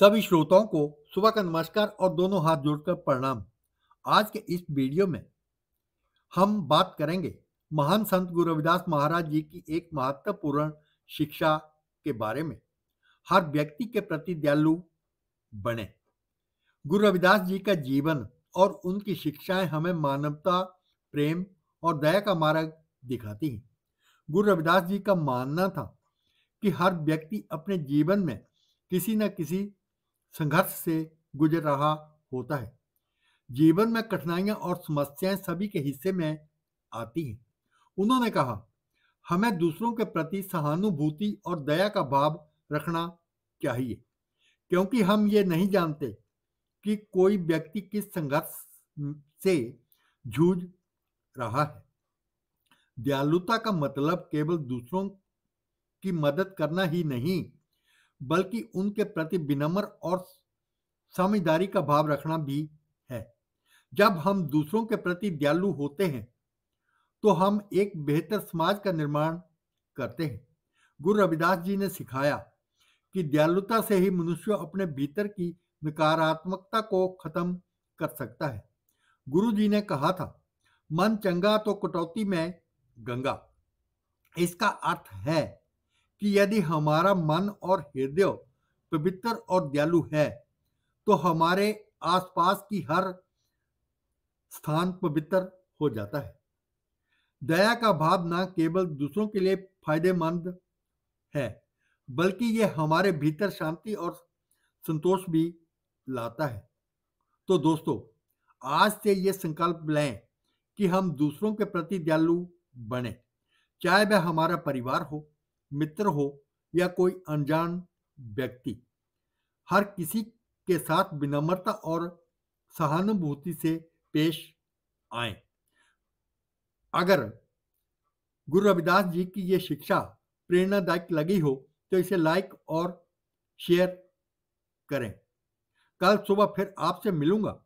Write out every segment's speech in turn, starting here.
सभी श्रोताओं को सुबह का नमस्कार और दोनों हाथ जोड़कर प्रणाम आज के इस वीडियो में हम बात करेंगे महान संत गुरु रविदास महाराज जी की एक महत्वपूर्ण शिक्षा के बारे में हर व्यक्ति के प्रति दयालु बने गुरु रविदास जी का जीवन और उनकी शिक्षाएं हमें मानवता प्रेम और दया का मार्ग दिखाती हैं गुरु रविदास जी का मानना था कि हर व्यक्ति अपने जीवन में किसी न किसी संघर्ष से गुजर रहा होता है जीवन में कठिनाइयां और समस्याएं सभी के हिस्से में आती हैं उन्होंने कहा हमें दूसरों के प्रति सहानुभूति और दया का भाव रखना चाहिए क्योंकि हम ये नहीं जानते कि कोई व्यक्ति किस संघर्ष से जूझ रहा है दयालुता का मतलब केवल दूसरों की मदद करना ही नहीं बल्कि उनके प्रति विनम्र और समझदारी का भाव रखना भी है जब हम दूसरों के प्रति दयालु होते हैं तो हम एक बेहतर समाज का निर्माण करते हैं गुरु रविदास जी ने सिखाया कि दयालुता से ही मनुष्य अपने भीतर की नकारात्मकता को खत्म कर सकता है गुरु जी ने कहा था मन चंगा तो कटौती में गंगा इसका अर्थ है कि यदि हमारा मन और हृदय पवित्र और दयालु है तो हमारे आसपास की हर स्थान पवित्र हो जाता है दया का भाव न केवल दूसरों के लिए फायदेमंद है बल्कि यह हमारे भीतर शांति और संतोष भी लाता है तो दोस्तों आज से ये संकल्प लें कि हम दूसरों के प्रति दयालु बने चाहे वह हमारा परिवार हो मित्र हो या कोई अनजान व्यक्ति हर किसी के साथ विनम्रता और सहानुभूति से पेश आए अगर गुरु रविदास जी की यह शिक्षा प्रेरणादायक लगी हो तो इसे लाइक और शेयर करें कल सुबह फिर आपसे मिलूंगा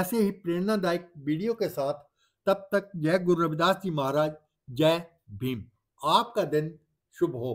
ऐसे ही प्रेरणादायक वीडियो के साथ तब तक जय गुरु रविदास जी महाराज जय भीम आपका दिन Shubho.